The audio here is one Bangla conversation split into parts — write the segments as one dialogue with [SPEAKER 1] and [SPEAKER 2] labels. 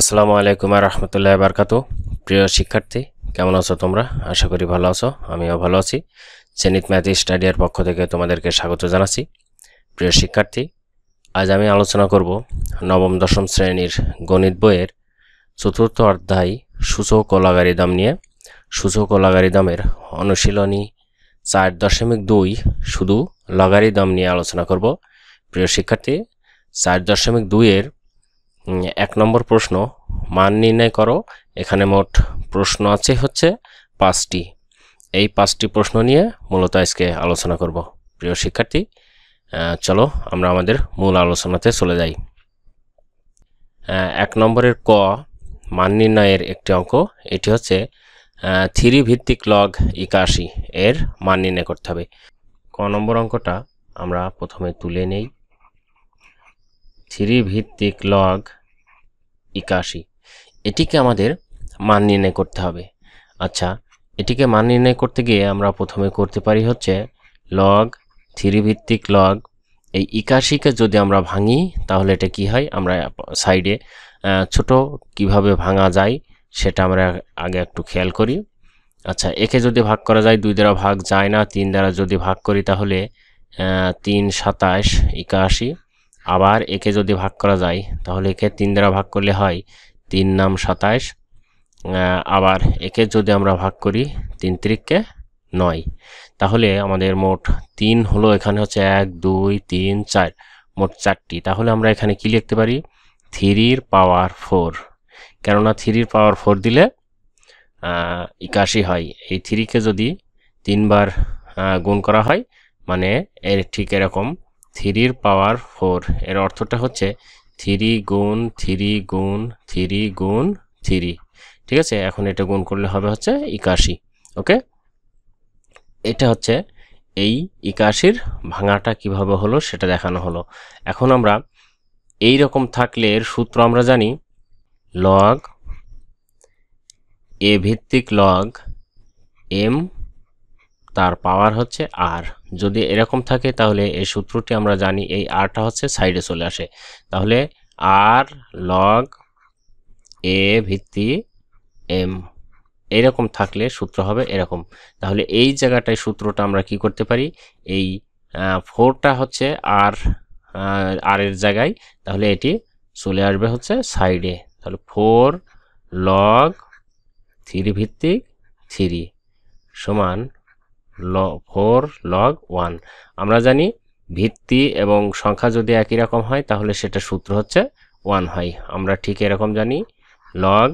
[SPEAKER 1] আসসালামু আলাইকুম আর রহমতুল্লাহ বারকাত প্রিয় শিক্ষার্থী কেমন আছো তোমরা আশা করি ভালো আছো আমিও ভালো আছি সেনিত ম্যাথ স্টাডিয়ার পক্ষ থেকে তোমাদেরকে স্বাগত জানাচ্ছি প্রিয় শিক্ষার্থী আজ আমি আলোচনা করব নবম দশম শ্রেণীর গণিত বইয়ের চতুর্থ অধ্যায় সূচক ও দাম নিয়ে সূচক ও দামের অনুশীলনী চার দশমিক দুই শুধু দাম নিয়ে আলোচনা করব প্রিয় শিক্ষার্থী চার দশমিক দুইয়ের এক নম্বর প্রশ্ন মান নির্ণয় করো এখানে মোট প্রশ্ন আছে হচ্ছে পাঁচটি এই পাঁচটি প্রশ্ন নিয়ে মূলত আজকে আলোচনা করব প্রিয় শিক্ষার্থী চলো আমরা আমাদের মূল আলোচনাতে চলে যাই এক নম্বরের ক মান নির্ণয়ের একটি অঙ্ক এটি হচ্ছে থ্রি ভিত্তিক লগ একাশি এর মান নির্ণয় করতে হবে ক নম্বর অঙ্কটা আমরা প্রথমে তুলে নেই থ্রিভিত্তিক লগ একাশি এটিকে আমাদের মান নির্ণয় করতে হবে আচ্ছা এটিকে মান নির্ণয় করতে গিয়ে আমরা প্রথমে করতে পারি হচ্ছে লগ থ্রিভিত্তিক লগ এই একাশিকে যদি আমরা ভাঙি তাহলে এটা কি হয় আমরা সাইডে ছোট কিভাবে ভাঙা যায় সেটা আমরা আগে একটু খেয়াল করি আচ্ছা একে যদি ভাগ করা যায় দুই দ্বারা ভাগ যায় না তিন দ্বারা যদি ভাগ করি তাহলে তিন সাতাশ একাশি আবার একে যদি ভাগ করা যায় তাহলে একে তিন দ্বারা ভাগ করলে হয় তিন নাম সাতাশ আবার একে যদি আমরা ভাগ করি তিন তিরিককে নয় তাহলে আমাদের মোট তিন হলো এখানে হচ্ছে এক দুই তিন চার মোট চারটি তাহলে আমরা এখানে কি লিখতে পারি থ্রির পাওয়ার ফোর কেননা থ্রির পাওয়ার ফোর দিলে একাশি হয় এই থ্রিকে যদি তিনবার গুণ করা হয় মানে এর ঠিক এরকম থ্রির পাওয়ার ফোর এর অর্থটা হচ্ছে থ্রি গুণ থ্রি গুণ থ্রি গুণ থ্রি ঠিক আছে এখন এটা গুণ করলে হবে হচ্ছে একাশি ওকে এটা হচ্ছে এই একাশির ভাঙাটা কিভাবে হলো সেটা দেখানো হলো এখন আমরা এই রকম থাকলে এর সূত্র আমরা জানি লগ এ ভিত্তিক লগ এম তার পাওয়ার হচ্ছে আর যদি এরকম থাকে তাহলে এই সূত্রটি আমরা জানি এই আরটা হচ্ছে সাইডে চলে আসে তাহলে আর লগ এ ভিত্তি এম এরকম থাকলে সূত্র হবে এরকম তাহলে এই জায়গাটায় সূত্রটা আমরা কি করতে পারি এই ফোরটা হচ্ছে আর আর এর জায়গায় তাহলে এটি চলে আসবে হচ্ছে সাইডে তাহলে ফোর লগ থ্রি ভিত্তিক থ্রি সমান ল ফোর লগ ওয়ান আমরা জানি ভিত্তি এবং সংখ্যা যদি একই রকম হয় তাহলে সেটা সূত্র হচ্ছে ওয়ান হয় আমরা ঠিক এরকম জানি লগ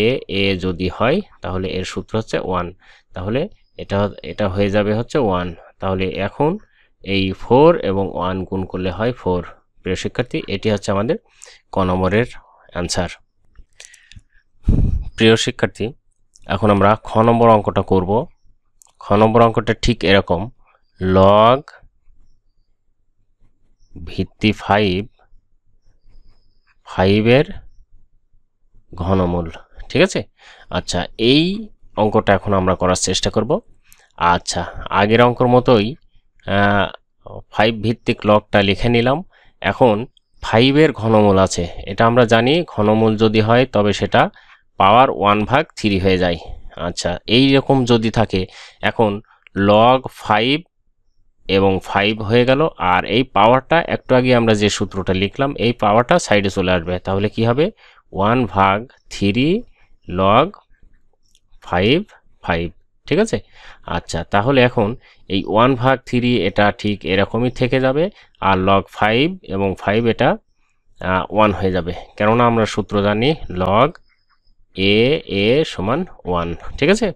[SPEAKER 1] এ এ যদি হয় তাহলে এর সূত্র হচ্ছে ওয়ান তাহলে এটা এটা হয়ে যাবে হচ্ছে ওয়ান তাহলে এখন এই ফোর এবং ওয়ান গুণ করলে হয় ফোর প্রিয় শিক্ষার্থী এটি হচ্ছে আমাদের ক নম্বরের অ্যান্সার প্রিয় শিক্ষার্থী এখন আমরা খ নম্বর অঙ্কটা করবো খ অঙ্কটা ঠিক এরকম লগ ভিত্তি ফাইভ ফাইভের ঘনমূল ঠিক আছে আচ্ছা এই অঙ্কটা এখন আমরা করার চেষ্টা করব আচ্ছা আগের অঙ্কর মতোই ফাইভ ভিত্তিক লগটা লিখে নিলাম এখন ফাইভের ঘনমূল আছে এটা আমরা জানি ঘনমূল যদি হয় তবে সেটা পাওয়ার ওয়ান ভাগ থ্রি হয়ে যায় আচ্ছা এই রকম যদি থাকে এখন লগ ফাইভ এবং ফাইভ হয়ে গেল আর এই পাওয়ারটা একটু আগে আমরা যে সূত্রটা লিখলাম এই পাওয়ারটা সাইডে চলে আসবে তাহলে কি হবে ওয়ান ভাগ থ্রি লগ ফাইভ ফাইভ ঠিক আছে আচ্ছা তাহলে এখন এই ওয়ান ভাগ থ্রি এটা ঠিক এরকমই থেকে যাবে আর লগ ফাইভ এবং ফাইভ এটা ওয়ান হয়ে যাবে কেননা আমরা সূত্র জানি লগ এ এ সমান ওয়ান ঠিক আছে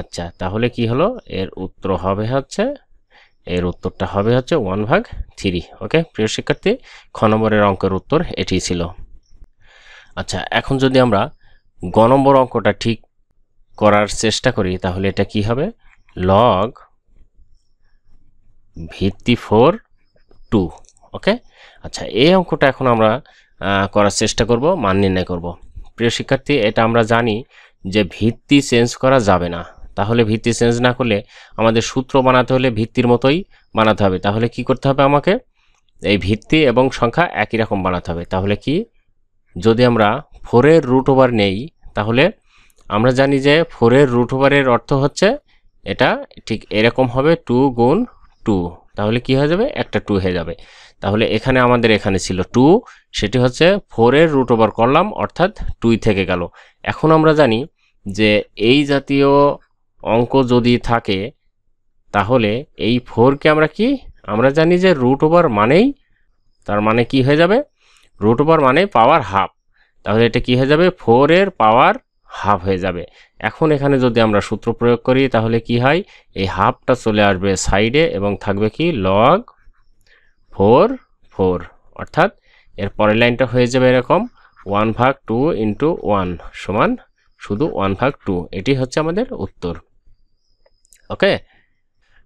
[SPEAKER 1] আচ্ছা তাহলে কি হলো এর উত্তর হবে হচ্ছে এর উত্তরটা হবে হচ্ছে ওয়ান ভাগ থ্রি ওকে প্রিয় শিক্ষার্থী খ নম্বরের অঙ্কের উত্তর এটি ছিল আচ্ছা এখন যদি আমরা গ নম্বর অঙ্কটা ঠিক করার চেষ্টা করি তাহলে এটা কি হবে লগ ভিত্তি ফোর টু ওকে আচ্ছা এই অঙ্কটা এখন আমরা করার চেষ্টা করব মান নির্ণয় করবো প্রিয় শিক্ষার্থী এটা আমরা জানি যে ভিত্তি চেঞ্জ করা যাবে না তাহলে ভিত্তি চেঞ্জ না করলে আমাদের সূত্র বানাতে হলে ভিত্তির মতোই বানাতে হবে তাহলে কি করতে হবে আমাকে এই ভিত্তি এবং সংখ্যা একই রকম বানাতে হবে তাহলে কি যদি আমরা ফোরের রুট ওভার নেই তাহলে আমরা জানি যে ফোরের রুট ওভারের অর্থ হচ্ছে এটা ঠিক এরকম হবে টু গুণ টু তাহলে কি হয়ে যাবে একটা টু হয়ে যাবে তাহলে এখানে আমাদের এখানে ছিল টু সেটি হচ্ছে ফোরের রুট ওভার করলাম অর্থাৎ টুই থেকে গেল এখন আমরা জানি যে এই জাতীয় অঙ্ক যদি থাকে তাহলে এই ফোরকে আমরা কি আমরা জানি যে রুট ওভার মানেই তার মানে কি হয়ে যাবে রুট ওভার মানে পাওয়ার হাফ তাহলে এটা কি হয়ে যাবে ফোরের পাওয়ার হাফ হয়ে যাবে এখন এখানে যদি আমরা সূত্র প্রয়োগ করি তাহলে কি হয় এই হাফটা চলে আসবে সাইডে এবং থাকবে কি লগ ফোর ফোর অর্থাৎ এর পরের লাইনটা হয়ে যাবে এরকম ওয়ান ভাগ টু ইন্টু ওয়ান সমান শুধু ওয়ান ভাগ টু এটি হচ্ছে আমাদের উত্তর ওকে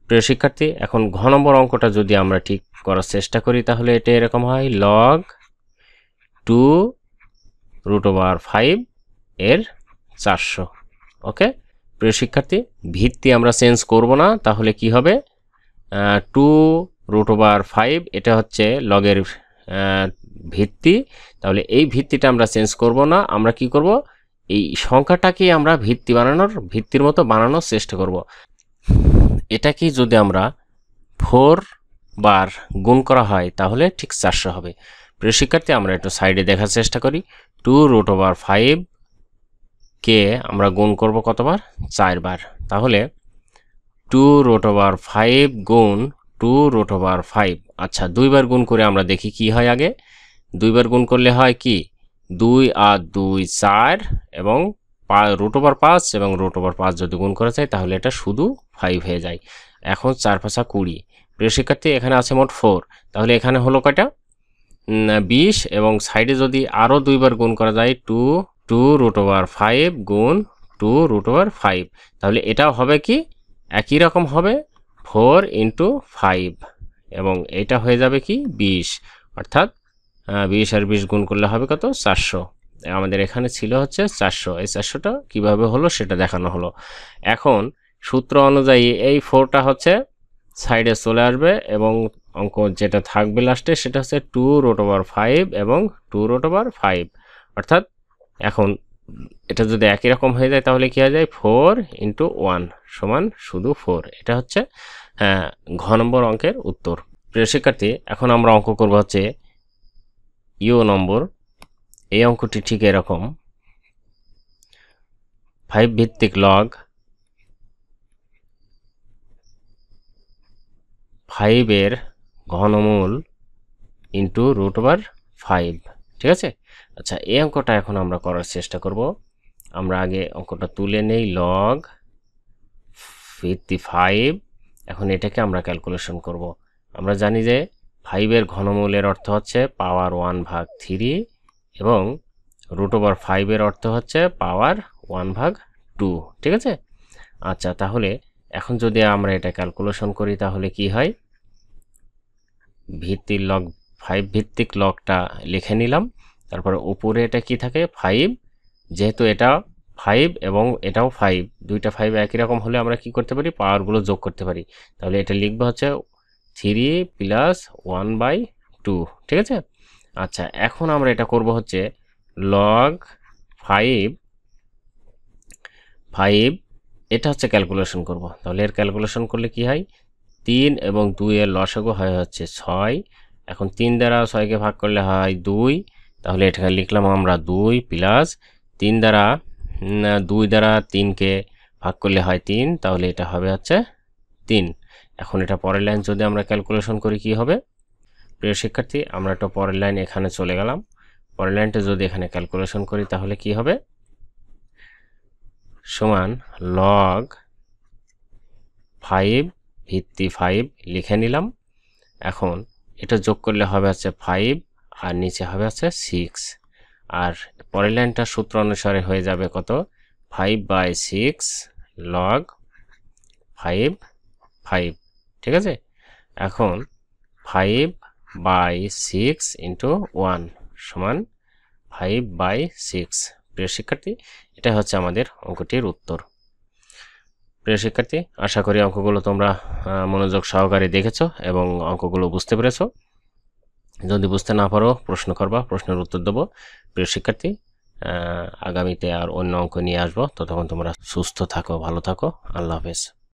[SPEAKER 1] প্রিয় শিক্ষার্থী এখন ঘ নম্বর অঙ্কটা যদি আমরা ঠিক করার চেষ্টা করি তাহলে এটা এরকম হয় log two root over five এর চারশো ওকে প্রিয় শিক্ষার্থী ভিত্তি আমরা চেঞ্জ করব না তাহলে কি হবে টু রুট ওভার ফাইভ এটা হচ্ছে লগের ভিত্তি তাহলে এই ভিত্তিটা আমরা চেঞ্জ করব না আমরা কি করব এই সংখ্যাটাকে আমরা ভিত্তি বানানোর ভিত্তির মতো বানানোর চেষ্টা করব এটাকে যদি আমরা ফোর বার গুণ করা হয় তাহলে ঠিক চারশো হবে প্রিয় শিক্ষার্থী আমরা একটু সাইডে দেখার চেষ্টা করি টু রুট ওভার ফাইভ কে আমরা গুণ করব কতবার চারবার তাহলে টু রুট ওভার ফাইভ গুণ টু রুট ওভার ফাইভ আচ্ছা দুইবার গুণ করে আমরা দেখি কি হয় আগে দুইবার গুণ করলে হয় কি দুই আর দুই চার এবং রুট ওভার পাঁচ এবং রুট ওভার পাঁচ যদি গুণ করা যায় তাহলে এটা শুধু ফাইভ হয়ে যায় এখন চার পাঁচা কুড়ি প্রিয় শিক্ষার্থী এখানে আছে মোট ফোর তাহলে এখানে হলো কয়টা বিশ এবং সাইডে যদি আরও দুইবার গুণ করা যায় two two root over five গুণ টু রুট ওভার ফাইভ তাহলে এটাও হবে কি একই রকম হবে ফোর ইন্টু ফাইভ এবং এটা হয়ে যাবে কি বিশ অর্থাৎ বিশ আর বিশ গুণ করলে হবে কত চারশো আমাদের এখানে ছিল হচ্ছে চারশো এই চারশোটা কীভাবে হলো সেটা দেখানো হলো এখন সূত্র অনুযায়ী এই ফোরটা হচ্ছে সাইডে চলে আসবে এবং অঙ্ক যেটা থাকবে লাস্টে সেটা হচ্ছে টু রোট ওভার ফাইভ এবং টু রোট ওভার ফাইভ অর্থাৎ এখন এটা যদি একই রকম হয়ে যায় তাহলে কী হয়ে যায় ফোর ইন্টু ওয়ান সমান শুধু ফোর এটা হচ্ছে হ্যাঁ, ঘ নম্বর অঙ্কের উত্তর প্রিয় শিক্ষার্থী এখন আমরা অঙ্ক করবো হচ্ছে ইউ নম্বর এই অঙ্কটি ঠিক এরকম ফাইভ ভিত্তিক লগ ফাইভের ঘনমূল ইন্টু রুট ওভার ফাইভ ঠিক আছে আচ্ছা এই অঙ্কটা এখন আমরা করার চেষ্টা করব আমরা আগে অঙ্কটা তুলে নেই লগ ফিফটি ফাইভ এখন এটাকে আমরা ক্যালকুলেশন করব আমরা জানি যে ফাইভের ঘনমূলের অর্থ হচ্ছে পাওয়ার ওয়ান ভাগ থ্রি এবং রুট ওভার ফাইভের অর্থ হচ্ছে পাওয়ার ওয়ান ভাগ টু ঠিক আছে আচ্ছা তাহলে এখন যদি আমরা এটা ক্যালকুলেশন করি তাহলে কি হয় ভিত্তির লগ ফাইভ ভিত্তিক লকটা লিখে নিলাম তারপর উপরে এটা কি থাকে ফাইভ যেহেতু এটা ফাইভ এবং এটাও ফাইভ দুইটা ফাইভ একই রকম হলে আমরা কি করতে পারি পাওয়ারগুলো যোগ করতে পারি তাহলে এটা লিখবো হচ্ছে three plus one by two ঠিক আছে আচ্ছা এখন আমরা এটা করব হচ্ছে লগ ফাইভ ফাইভ এটা হচ্ছে ক্যালকুলেশন করব তাহলে এর ক্যালকুলেশন করলে কি হয় তিন এবং দুইয়ের লসগো হয় হচ্ছে ছয় এখন তিন দ্বারা ছয়কে ভাগ করলে হয় দুই তাহলে এটাকে লিখলাম আমরা দুই প্লাস তিন দ্বারা দুই দ্বারা তিনকে ভাগ করলে হয় তিন তাহলে এটা হবে হচ্ছে তিন এখন এটা পরের লাইন যদি আমরা ক্যালকুলেশন করি কি হবে প্রিয় শিক্ষার্থী আমরা একটা পরের লাইন এখানে চলে গেলাম পরের লাইনটা যদি এখানে ক্যালকুলেশন করি তাহলে কি হবে সমান লগ ফাইভ ভিত্তি ফাইভ লিখে নিলাম এখন এটা যোগ করলে হবে আছে ফাইভ আর নিচে হবে আছে সিক্স আর পরের লাইনটা সূত্র অনুসারে হয়ে যাবে কত five by six log five five ঠিক আছে এখন five by six into one সমান ফাইভ বাই সিক্স প্রিয় শিক্ষার্থী এটা হচ্ছে আমাদের অঙ্কটির উত্তর প্রিয় শিক্ষার্থী আশা করি অঙ্কগুলো তোমরা মনোযোগ সহকারে দেখেছো এবং অঙ্কগুলো বুঝতে পেরেছ যদি বুঝতে না পারো প্রশ্ন করবা প্রশ্নের উত্তর দেবো প্রিয় শিক্ষার্থী আগামীতে আর অন্য অঙ্ক নিয়ে আসবো ততক্ষণ তোমরা সুস্থ থাকো ভালো থাকো আল্লাহ হাফেজ